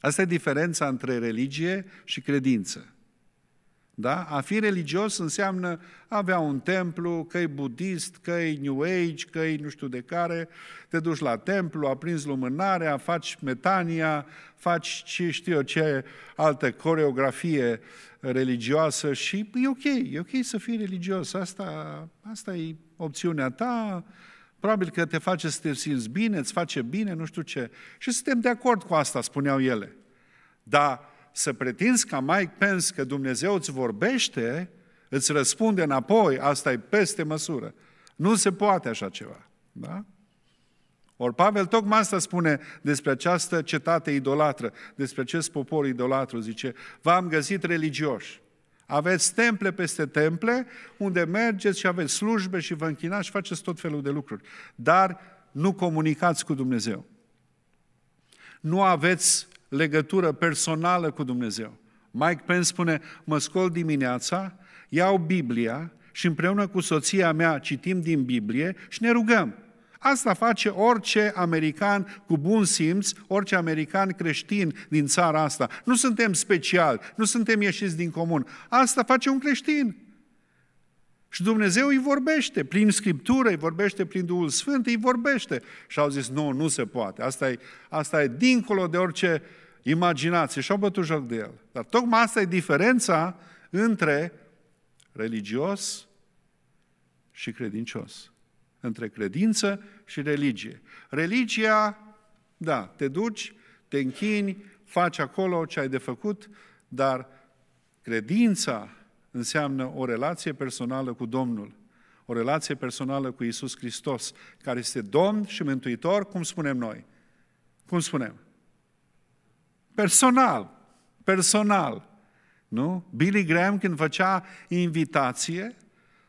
Asta e diferența între religie și credință. Da? A fi religios înseamnă a avea un templu, că e budist, că e New Age, că e nu știu de care, te duci la templu, aprinzi lumânarea, faci metania, faci ce știu eu ce altă coreografie religioasă și e ok, e ok să fii religios, asta, asta e opțiunea ta, probabil că te face să te simți bine, îți face bine, nu știu ce. Și suntem de acord cu asta, spuneau ele. Dar să pretinzi ca Mike Pence că Dumnezeu îți vorbește, îți răspunde înapoi, asta e peste măsură. Nu se poate așa ceva. Da? Or Pavel tocmai asta spune despre această cetate idolatră, despre acest popor idolatru, zice, v-am găsit religioși. Aveți temple peste temple, unde mergeți și aveți slujbe și vă închinați și faceți tot felul de lucruri. Dar nu comunicați cu Dumnezeu. Nu aveți legătură personală cu Dumnezeu. Mike Pence spune, mă scol dimineața, iau Biblia și împreună cu soția mea citim din Biblie și ne rugăm. Asta face orice american cu bun simț, orice american creștin din țara asta. Nu suntem speciali, nu suntem ieșiți din comun. Asta face un creștin. Și Dumnezeu îi vorbește prin Scriptură, îi vorbește prin Duhul Sfânt, îi vorbește. Și au zis, nu, nu se poate, asta e, asta e dincolo de orice imaginație. Și au bătut joc de el. Dar tocmai asta e diferența între religios și credincios. Între credință și religie. Religia, da, te duci, te închini, faci acolo ce ai de făcut, dar credința înseamnă o relație personală cu Domnul, o relație personală cu Isus Hristos, care este Domn și Mântuitor, cum spunem noi. Cum spunem? Personal. Personal. Nu? Billy Graham, când făcea invitație,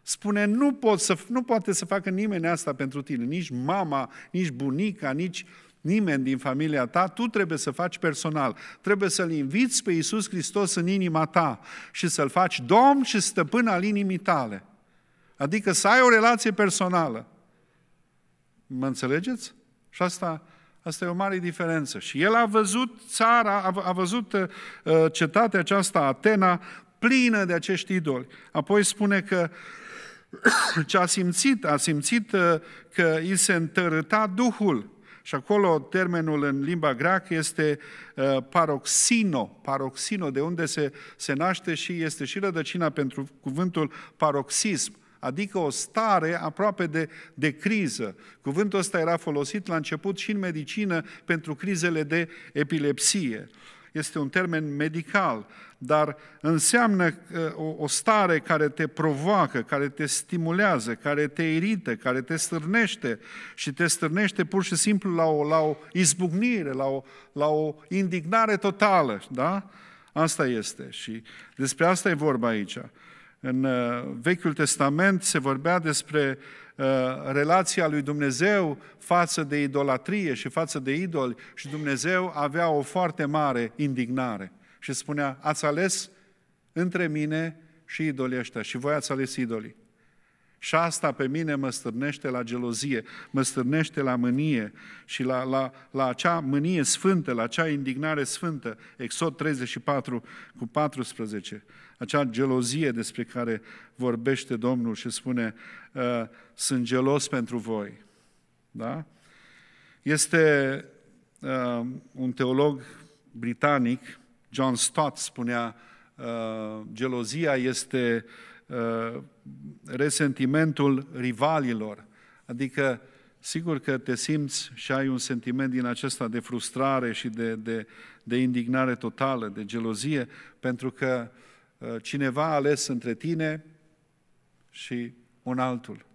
spune, nu, pot să, nu poate să facă nimeni asta pentru tine, nici mama, nici bunica, nici nimeni din familia ta, tu trebuie să faci personal. Trebuie să-L inviți pe Iisus Hristos în inima ta și să-L faci Domn și stăpân al inimii tale. Adică să ai o relație personală. Mă înțelegeți? Și asta, asta e o mare diferență. Și el a văzut țara, a, a văzut uh, cetatea aceasta, Atena, plină de acești idoli. Apoi spune că ce a simțit, a simțit uh, că îi se întărâta Duhul. Și acolo termenul în limba greacă este uh, paroxino, paroxino, de unde se, se naște și este și rădăcina pentru cuvântul paroxism, adică o stare aproape de, de criză. Cuvântul ăsta era folosit la început și în medicină pentru crizele de epilepsie. Uh, este un termen medical, dar înseamnă uh, o stare care te provoacă, care te stimulează, care te irită, care te stârnește și te stârnește pur și simplu la o, la o izbucnire, la o, la o indignare totală. Da? Asta este și despre asta e vorba aici. În uh, Vechiul Testament se vorbea despre Uh, relația lui Dumnezeu față de idolatrie și față de idoli și Dumnezeu avea o foarte mare indignare și spunea, ați ales între mine și idolii ăștia și voi ați ales idolii. Și asta pe mine mă stârnește la gelozie, mă stârnește la mânie și la, la, la acea mânie sfântă, la acea indignare sfântă, Exod 34 cu 14, acea gelozie despre care vorbește Domnul și spune, ă, sunt gelos pentru voi. Da? Este ă, un teolog britanic, John Stott, spunea, ă, gelozia este resentimentul rivalilor. Adică, sigur că te simți și ai un sentiment din acesta de frustrare și de, de, de indignare totală, de gelozie, pentru că uh, cineva a ales între tine și un altul.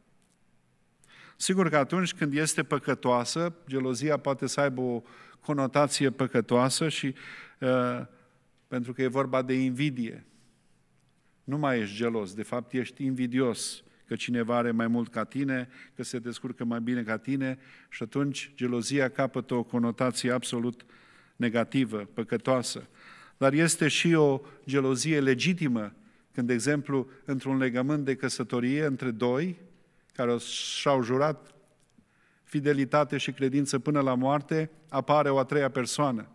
Sigur că atunci când este păcătoasă, gelozia poate să aibă o conotație păcătoasă și uh, pentru că e vorba de invidie, nu mai ești gelos, de fapt ești invidios că cineva are mai mult ca tine, că se descurcă mai bine ca tine și atunci gelozia capătă o conotație absolut negativă, păcătoasă. Dar este și o gelozie legitimă, când, de exemplu, într-un legământ de căsătorie între doi, care și-au jurat fidelitate și credință până la moarte, apare o a treia persoană.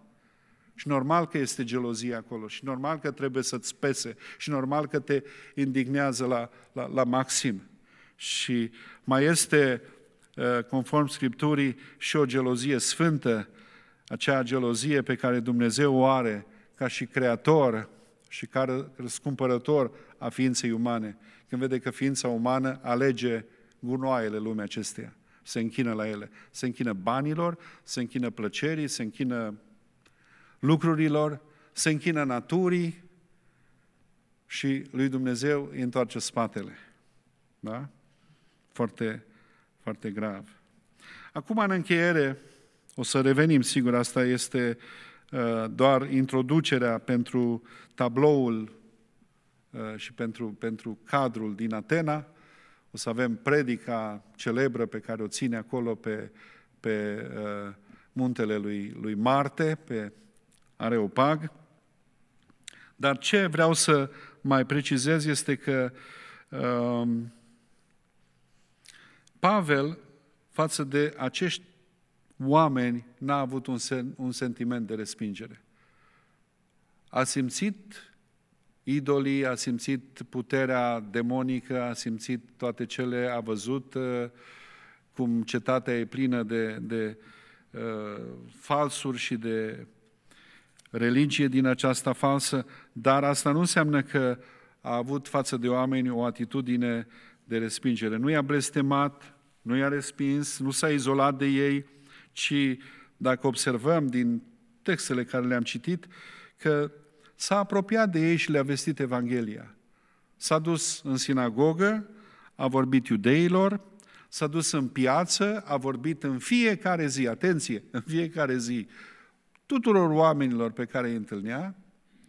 Și normal că este gelozie acolo, și normal că trebuie să-ți pese, și normal că te indignează la, la, la maxim. Și mai este, uh, conform Scripturii, și o gelozie sfântă, acea gelozie pe care Dumnezeu o are ca și creator și ca răscumpărător a ființei umane, când vede că ființa umană alege gunoaiele lumea acesteia, se închină la ele, se închină banilor, se închină plăcerii, se închină lucrurilor, se închină naturii și lui Dumnezeu îi întoarce spatele. Da? Foarte, foarte grav. Acum, în încheiere, o să revenim, sigur, asta este uh, doar introducerea pentru tabloul uh, și pentru, pentru cadrul din Atena. O să avem predica celebră pe care o ține acolo pe, pe uh, muntele lui, lui Marte, pe areopag. Dar ce vreau să mai precizez este că um, Pavel, față de acești oameni, n-a avut un, sen, un sentiment de respingere. A simțit idolii, a simțit puterea demonică, a simțit toate cele, a văzut uh, cum cetatea e plină de, de uh, falsuri și de religie din aceasta falsă, dar asta nu înseamnă că a avut față de oameni o atitudine de respingere. Nu i-a blestemat, nu i-a respins, nu s-a izolat de ei, ci dacă observăm din textele care le-am citit, că s-a apropiat de ei și le-a vestit Evanghelia. S-a dus în sinagogă, a vorbit iudeilor, s-a dus în piață, a vorbit în fiecare zi, atenție, în fiecare zi tuturor oamenilor pe care îi întâlnea,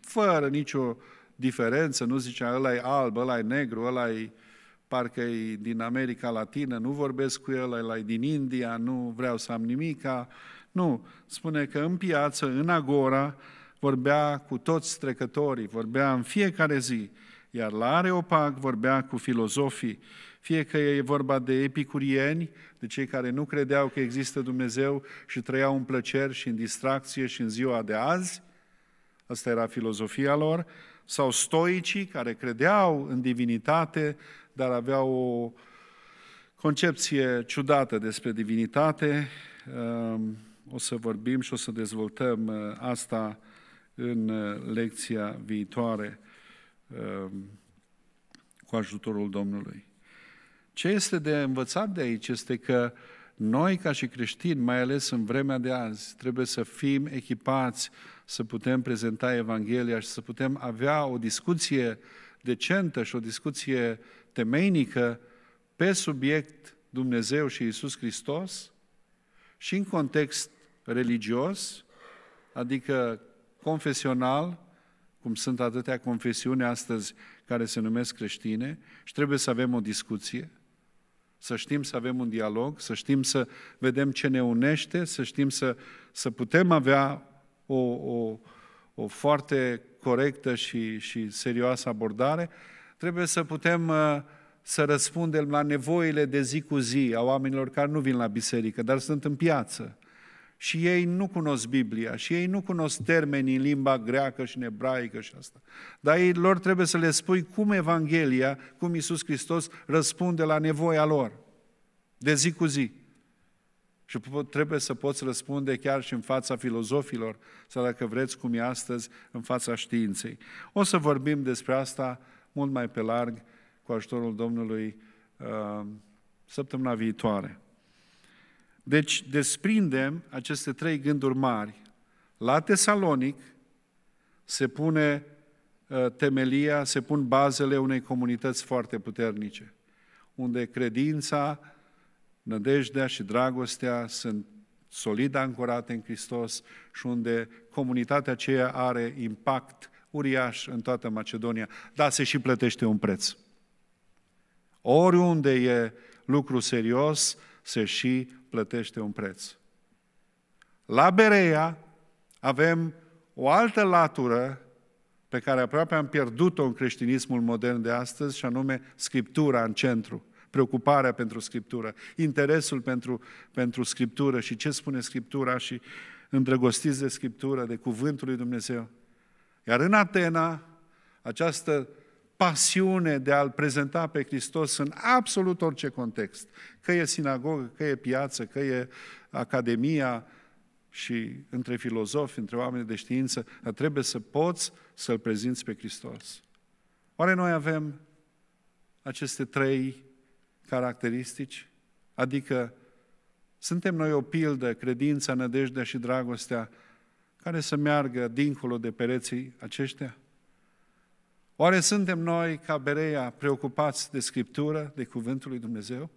fără nicio diferență, nu zicea ăla e alb, ăla e negru, ăla e parcă e din America Latină, nu vorbesc cu el, ăla e din India, nu vreau să am nimica. Nu, spune că în piață, în agora, vorbea cu toți trecătorii, vorbea în fiecare zi, iar la Areopag vorbea cu filozofii fie că e vorba de epicurieni, de cei care nu credeau că există Dumnezeu și trăiau în plăceri și în distracție și în ziua de azi, asta era filozofia lor, sau stoicii care credeau în divinitate, dar aveau o concepție ciudată despre divinitate. Ehm, o să vorbim și o să dezvoltăm eh, asta în eh, lecția viitoare ehm, cu ajutorul Domnului. Ce este de învățat de aici este că noi, ca și creștini, mai ales în vremea de azi, trebuie să fim echipați să putem prezenta Evanghelia și să putem avea o discuție decentă și o discuție temeinică pe subiect Dumnezeu și Isus Hristos și în context religios, adică confesional, cum sunt atâtea confesiuni astăzi care se numesc creștine, și trebuie să avem o discuție să știm să avem un dialog, să știm să vedem ce ne unește, să știm să, să putem avea o, o, o foarte corectă și, și serioasă abordare, trebuie să putem uh, să răspundem la nevoile de zi cu zi a oamenilor care nu vin la biserică, dar sunt în piață. Și ei nu cunosc Biblia, și ei nu cunosc termenii în limba greacă și în ebraică și asta. Dar ei, lor trebuie să le spui cum Evanghelia, cum Iisus Hristos răspunde la nevoia lor, de zi cu zi. Și trebuie să poți răspunde chiar și în fața filozofilor, sau dacă vreți, cum e astăzi, în fața științei. O să vorbim despre asta mult mai pe larg, cu ajutorul Domnului, uh, săptămâna viitoare. Deci desprindem aceste trei gânduri mari. La Tesalonic se pune ă, temelia, se pun bazele unei comunități foarte puternice, unde credința, nădejdea și dragostea sunt solid ancorate în Hristos și unde comunitatea aceea are impact uriaș în toată Macedonia, dar se și plătește un preț. Oriunde e lucru serios, se și plătește un preț. La Berea avem o altă latură pe care aproape am pierdut-o în creștinismul modern de astăzi, și anume Scriptura în centru, preocuparea pentru Scriptură, interesul pentru, pentru Scriptură și ce spune Scriptura și îndrăgostiți de Scriptură, de Cuvântul lui Dumnezeu. Iar în Atena, această pasiune de a-L prezenta pe Hristos în absolut orice context. Că e sinagogă, că e piață, că e academia și între filozofi, între oameni de știință, dar trebuie să poți să-L prezinți pe Hristos. Oare noi avem aceste trei caracteristici? Adică suntem noi o pildă, credința, nădejdea și dragostea, care să meargă dincolo de pereții aceștia? Oare suntem noi, ca Berea, preocupați de Scriptură, de Cuvântul lui Dumnezeu?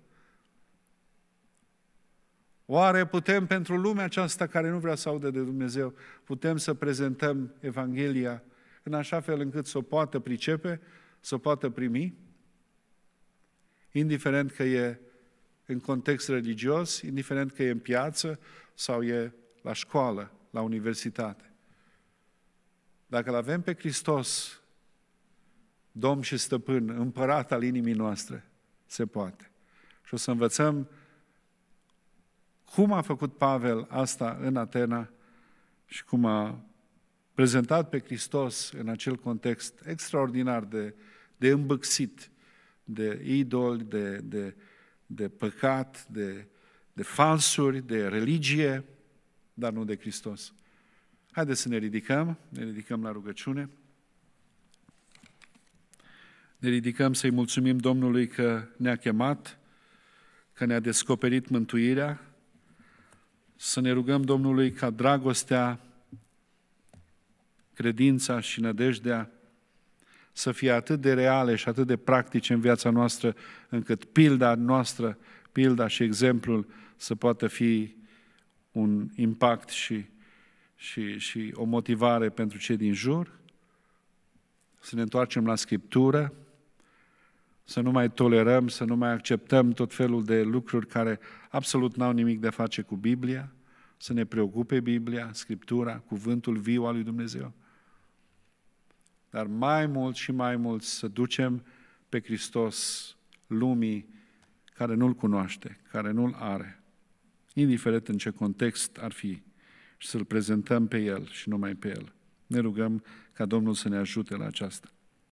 Oare putem pentru lumea aceasta care nu vrea să audă de Dumnezeu, putem să prezentăm Evanghelia în așa fel încât să o poată pricepe, să o poată primi? Indiferent că e în context religios, indiferent că e în piață sau e la școală, la universitate. Dacă îl avem pe Hristos Domn și Stăpân, Împărat al inimii noastre, se poate. Și o să învățăm cum a făcut Pavel asta în Atena și cum a prezentat pe Hristos în acel context extraordinar de, de îmbăxit, de idol, de, de, de păcat, de, de falsuri, de religie, dar nu de Hristos. Haideți să ne ridicăm, ne ridicăm la rugăciune. Ne ridicăm să-i mulțumim Domnului că ne-a chemat, că ne-a descoperit mântuirea, să ne rugăm Domnului ca dragostea, credința și nădejdea să fie atât de reale și atât de practice în viața noastră, încât pilda noastră, pilda și exemplul să poată fi un impact și, și, și o motivare pentru cei din jur, să ne întoarcem la Scriptură, să nu mai tolerăm, să nu mai acceptăm tot felul de lucruri care absolut n-au nimic de face cu Biblia, să ne preocupe Biblia, Scriptura, cuvântul viu al lui Dumnezeu. Dar mai mult și mai mult să ducem pe Hristos lumii care nu-L cunoaște, care nu-L are, indiferent în ce context ar fi, și să-L prezentăm pe El și numai pe El. Ne rugăm ca Domnul să ne ajute la aceasta.